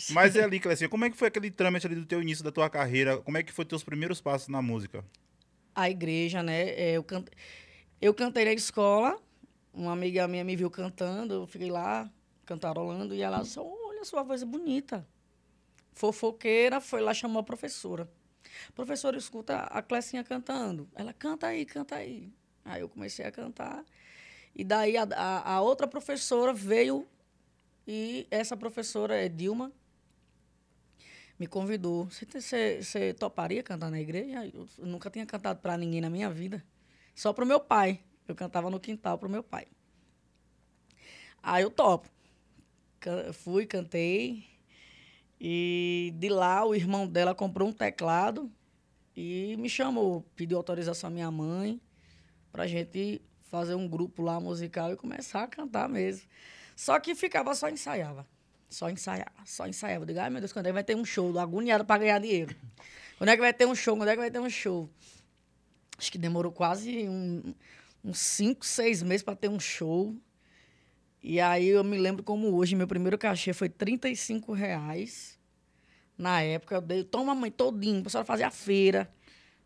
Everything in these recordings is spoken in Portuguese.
Mas é ali, Clecinha, como é que foi aquele trâmite ali do teu início da tua carreira? Como é que foi teus primeiros passos na música? A igreja, né? É, eu, eu cantei na escola, uma amiga minha me viu cantando, eu fiquei lá cantarolando e ela disse, olha sua voz é bonita. Fofoqueira, foi lá, chamou a professora. Professora, escuta a Clecinha cantando. Ela, canta aí, canta aí. Aí eu comecei a cantar. E daí a, a, a outra professora veio e essa professora é Dilma, me convidou. Você toparia cantar na igreja? Eu nunca tinha cantado para ninguém na minha vida. Só pro meu pai. Eu cantava no quintal pro meu pai. Aí eu topo. fui, cantei. E de lá o irmão dela comprou um teclado e me chamou, pediu autorização à minha mãe pra gente fazer um grupo lá musical e começar a cantar mesmo. Só que ficava só ensaiava. Só ensaiar, só ensaiar. Vou dizer, ai meu Deus, quando é que vai ter um show? Agoniado para ganhar dinheiro. Quando é que vai ter um show? Quando é que vai ter um show? Acho que demorou quase um, uns cinco, seis meses para ter um show. E aí eu me lembro como hoje, meu primeiro cachê foi 35 reais. Na época eu dei, toma mãe todinho, pra senhora fazer a feira.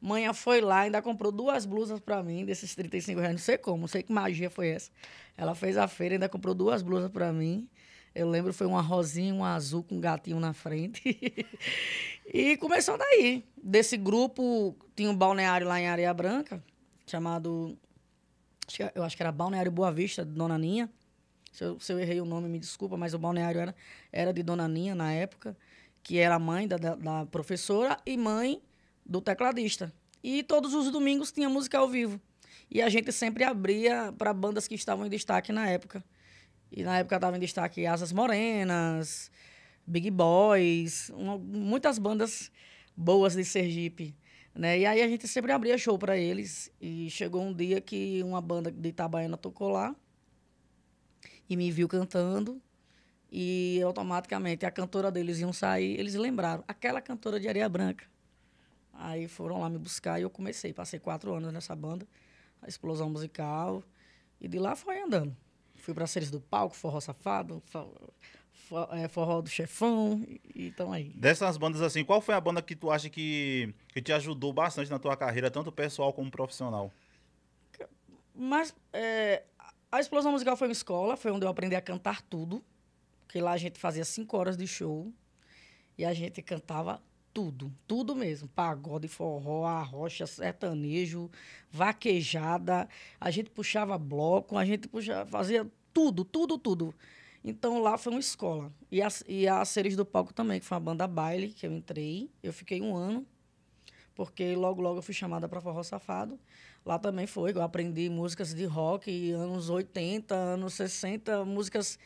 Manhã foi lá, ainda comprou duas blusas para mim, desses 35 reais, não sei como, não sei que magia foi essa. Ela fez a feira, ainda comprou duas blusas para mim. Eu lembro, foi uma rosinha, um azul com um gatinho na frente. e começou daí. Desse grupo, tinha um balneário lá em Areia Branca, chamado. Eu acho que era Balneário Boa Vista, de Dona Ninha. Se eu, se eu errei o nome, me desculpa, mas o balneário era, era de Dona Ninha na época, que era mãe da, da, da professora e mãe do tecladista. E todos os domingos tinha música ao vivo. E a gente sempre abria para bandas que estavam em destaque na época. E na época tava em destaque Asas Morenas, Big Boys, muitas bandas boas de Sergipe. Né? E aí a gente sempre abria show para eles. E chegou um dia que uma banda de Itabaiana tocou lá e me viu cantando. E automaticamente a cantora deles iam sair, eles lembraram, aquela cantora de Areia Branca. Aí foram lá me buscar e eu comecei. Passei quatro anos nessa banda, a explosão musical. E de lá foi andando fui para séries do palco, forró safado, é, forró do chefão, e então aí. Dessas bandas assim, qual foi a banda que tu acha que, que te ajudou bastante na tua carreira, tanto pessoal como profissional? Mas é, a explosão musical foi uma escola, foi onde eu aprendi a cantar tudo, porque lá a gente fazia cinco horas de show e a gente cantava tudo, tudo mesmo. Pagode, forró, arrocha, sertanejo, vaquejada. A gente puxava bloco, a gente puxava, fazia tudo, tudo, tudo. Então lá foi uma escola. E a, e a do Palco também, que foi uma banda baile que eu entrei. Eu fiquei um ano, porque logo, logo eu fui chamada para Forró Safado. Lá também foi, eu aprendi músicas de rock, anos 80, anos 60, músicas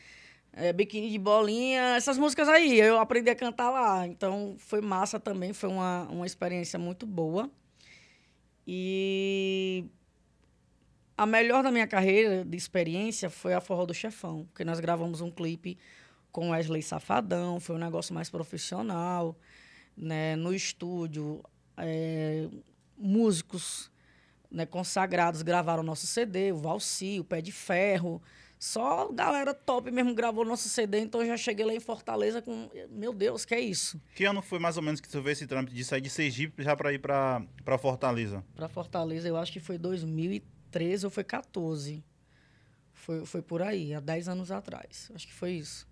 é, Biquíni de Bolinha, essas músicas aí. Eu aprendi a cantar lá. Então foi massa também, foi uma, uma experiência muito boa. E a melhor da minha carreira de experiência foi a Forró do Chefão, porque nós gravamos um clipe com Wesley Safadão, foi um negócio mais profissional, né, no estúdio, é, músicos né, consagrados gravaram nosso CD, o Valci, o Pé de Ferro, só galera top mesmo gravou nosso CD, então eu já cheguei lá em Fortaleza com. Meu Deus, que é isso? Que ano foi mais ou menos que tu vê esse trâmite de sair de Sergipe já pra ir pra, pra Fortaleza? Pra Fortaleza, eu acho que foi 2013 ou foi 14. Foi, foi por aí, há 10 anos atrás. Acho que foi isso.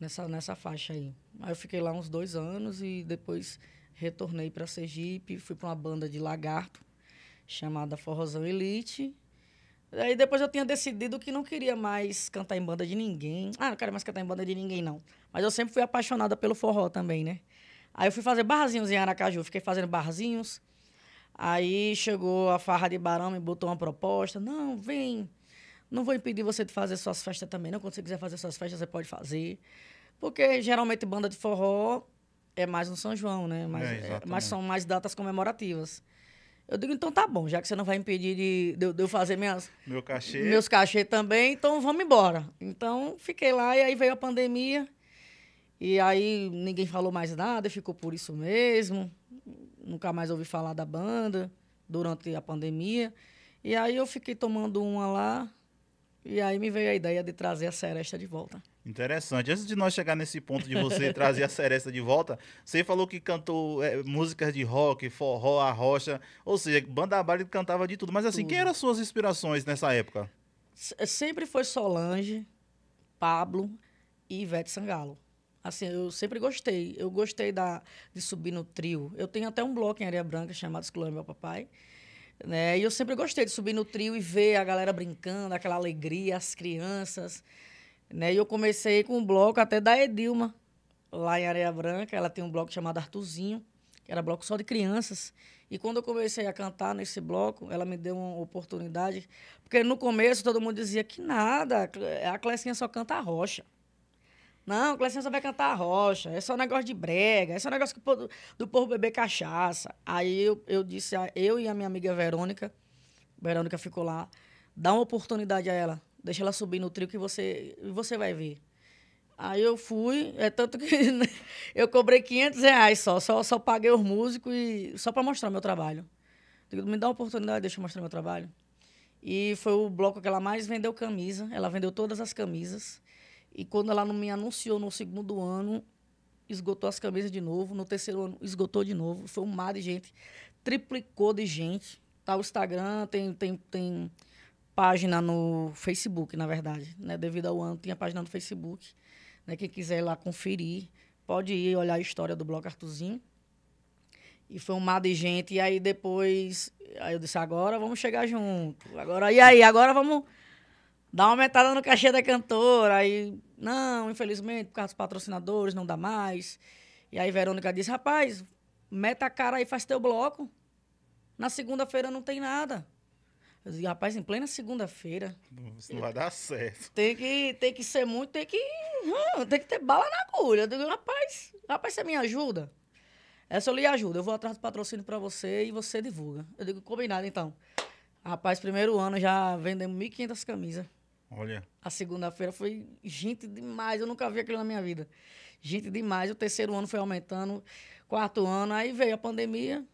Nessa, nessa faixa aí. Aí eu fiquei lá uns dois anos e depois retornei pra Sergipe, fui pra uma banda de lagarto chamada Forrozão Elite. Aí depois eu tinha decidido que não queria mais cantar em banda de ninguém. Ah, não quero mais cantar em banda de ninguém, não. Mas eu sempre fui apaixonada pelo forró também, né? Aí eu fui fazer barzinhos em Aracaju, fiquei fazendo barzinhos. Aí chegou a farra de Barão, me botou uma proposta. Não, vem, não vou impedir você de fazer suas festas também, não. Quando você quiser fazer suas festas, você pode fazer. Porque geralmente banda de forró é mais no São João, né? Mas, é, é, mas são mais datas comemorativas. Eu digo, então tá bom, já que você não vai impedir de, de, de eu fazer minhas, Meu cachê. meus cachê também, então vamos embora. Então fiquei lá e aí veio a pandemia. E aí ninguém falou mais nada, ficou por isso mesmo. Nunca mais ouvi falar da banda durante a pandemia. E aí eu fiquei tomando uma lá e aí me veio a ideia de trazer a Seresta de volta. Interessante. Antes de nós chegar nesse ponto de você trazer a Seresta de volta, você falou que cantou é, músicas de rock, forró, arrocha, ou seja, banda baile cantava de tudo. Mas assim, tudo. quem eram suas inspirações nessa época? Eh, sempre foi Solange, Pablo e Ivete Sangalo. Assim, eu sempre gostei. Eu gostei da, de subir no trio. Eu tenho até um bloco em Areia Branca chamado Esculhambe meu Papai né? E eu sempre gostei de subir no trio e ver a galera brincando, aquela alegria, as crianças. Né? E eu comecei com um bloco até da Edilma, lá em Areia Branca. Ela tem um bloco chamado Artuzinho, que era bloco só de crianças. E quando eu comecei a cantar nesse bloco, ela me deu uma oportunidade. Porque no começo todo mundo dizia que nada, a Clecinha só canta a rocha. Não, o Clecinho só vai cantar a rocha, é só negócio de brega, é só negócio do, do povo beber cachaça. Aí eu, eu disse, a, eu e a minha amiga Verônica, Verônica ficou lá, dá uma oportunidade a ela, deixa ela subir no trio que você, você vai ver. Aí eu fui, é tanto que né, eu cobrei 500 reais só, só, só paguei os músicos e só para mostrar meu trabalho. Digo, me dá uma oportunidade, deixa eu mostrar meu trabalho. E foi o bloco que ela mais vendeu camisa, ela vendeu todas as camisas. E quando ela me anunciou no segundo ano, esgotou as camisas de novo. No terceiro ano, esgotou de novo. Foi um mar de gente. Triplicou de gente. Tá o Instagram, tem, tem, tem página no Facebook, na verdade. Né? Devido ao ano, tinha página no Facebook. Né? Quem quiser ir lá conferir, pode ir olhar a história do Bloco Artuzinho. E foi um mar de gente. E aí depois, aí eu disse, agora vamos chegar junto. Agora, e aí, agora vamos dá uma aumentada no cachê da cantora. Aí, não, infelizmente, por causa dos patrocinadores, não dá mais. E aí Verônica disse, rapaz, meta a cara aí, faz teu bloco. Na segunda-feira não tem nada. Eu disse, rapaz, em plena segunda-feira. Isso não vai dar certo. Tem que, tem que ser muito, tem que. Hum, tem que ter bala na agulha. Eu digo, rapaz, rapaz, você me ajuda? Essa eu lhe ajudo. Eu vou atrás do patrocínio para você e você divulga. Eu digo, combinado então. Rapaz, primeiro ano já vendemos 1.500 camisas. Olha. A segunda-feira foi gente demais, eu nunca vi aquilo na minha vida. Gente demais. O terceiro ano foi aumentando, quarto ano, aí veio a pandemia.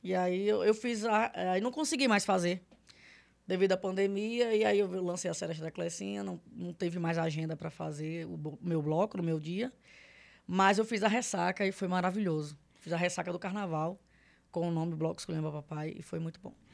E aí eu, eu fiz. A, aí não consegui mais fazer devido à pandemia. E aí eu lancei a série da Clecinha, não, não teve mais agenda para fazer o meu bloco, no meu dia. Mas eu fiz a ressaca e foi maravilhoso. Fiz a ressaca do carnaval com o nome Bloco Escolhendo Papai e foi muito bom.